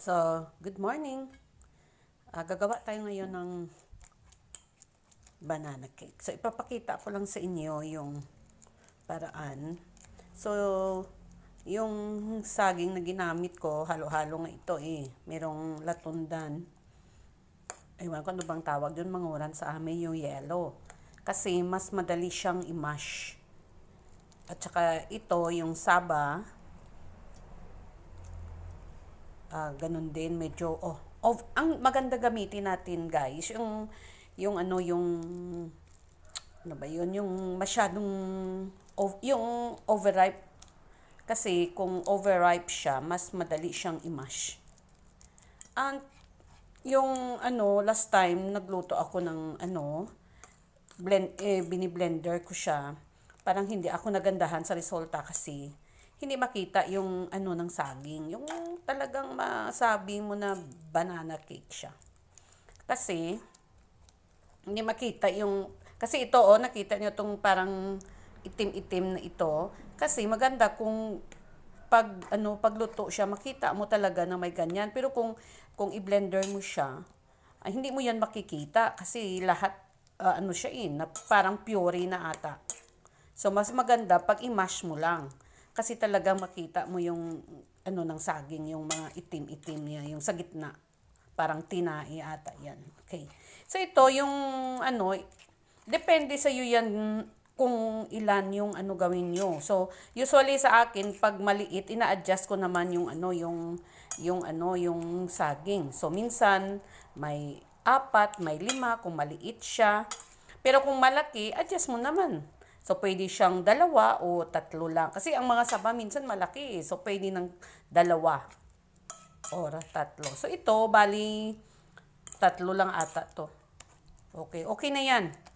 So, good morning! Uh, gagawa tayo ngayon ng banana cake. So, ipapakita ko lang sa inyo yung paraan. So, yung saging na ginamit ko, halo-halo nga ito eh. Merong latundan. Ewan ko ano bang tawag yun, manguran sa amin yung yellow. Kasi mas madali siyang i-mash. At saka ito, yung saba, uh, ganun din medyo oh, of oh, ang maganda gamitin natin guys yung yung ano yung ano ba yun yung masyadong of, yung overripe kasi kung overripe siya mas madali siyang i-mash and yung ano last time nagluto ako ng ano blend eh, bini-blender ko siya parang hindi ako nagandahan sa resulta kasi hindi makita yung ano ng saging. Yung talagang masabi mo na banana cake siya. Kasi, hindi makita yung, kasi ito oh, nakita nyo itong parang itim-itim na ito. Kasi maganda kung pag ano pagluto siya, makita mo talaga na may ganyan. Pero kung kung i-blender mo siya, ay, hindi mo yan makikita kasi lahat uh, ano siya in, eh, na parang puree na ata. So mas maganda pag i-mash mo lang. Kasi talaga makita mo yung ano ng saging, yung mga itim-itim niya, yung sa gitna. Parang tinai ata yan. Okay. So ito yung ano, depende sa iyo yan kung ilan yung ano gawin nyo. So, usually sa akin, pag maliit, ina-adjust ko naman yung ano, yung, yung ano, yung saging. So, minsan, may apat, may lima, kung maliit siya. Pero kung malaki, adjust mo naman. So, pwede siyang dalawa o tatlo lang. Kasi ang mga saba minsan malaki eh. So, pwede ng dalawa o tatlo. So, ito, bali, tatlo lang ata to. Okay, okay na yan.